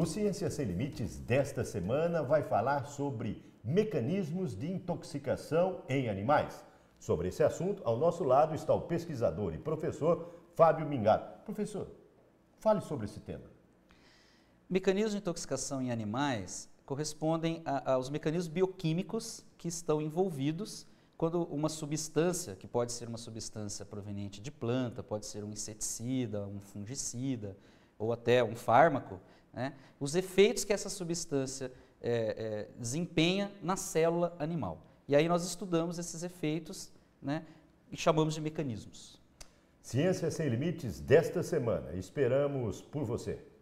O Ciência Sem Limites desta semana vai falar sobre mecanismos de intoxicação em animais. Sobre esse assunto, ao nosso lado está o pesquisador e professor Fábio Mingato. Professor, fale sobre esse tema. Mecanismos de intoxicação em animais correspondem a, aos mecanismos bioquímicos que estão envolvidos quando uma substância, que pode ser uma substância proveniente de planta, pode ser um inseticida, um fungicida ou até um fármaco, né, os efeitos que essa substância é, é, desempenha na célula animal. E aí nós estudamos esses efeitos né, e chamamos de mecanismos. Ciência Sem Limites desta semana. Esperamos por você.